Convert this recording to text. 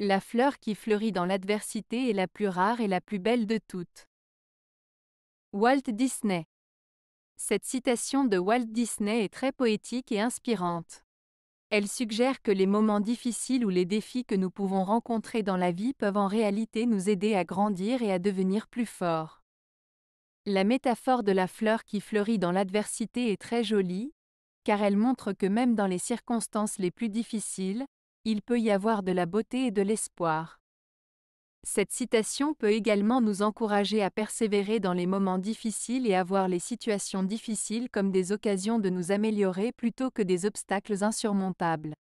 La fleur qui fleurit dans l'adversité est la plus rare et la plus belle de toutes. Walt Disney Cette citation de Walt Disney est très poétique et inspirante. Elle suggère que les moments difficiles ou les défis que nous pouvons rencontrer dans la vie peuvent en réalité nous aider à grandir et à devenir plus forts. La métaphore de la fleur qui fleurit dans l'adversité est très jolie, car elle montre que même dans les circonstances les plus difficiles, il peut y avoir de la beauté et de l'espoir. Cette citation peut également nous encourager à persévérer dans les moments difficiles et à voir les situations difficiles comme des occasions de nous améliorer plutôt que des obstacles insurmontables.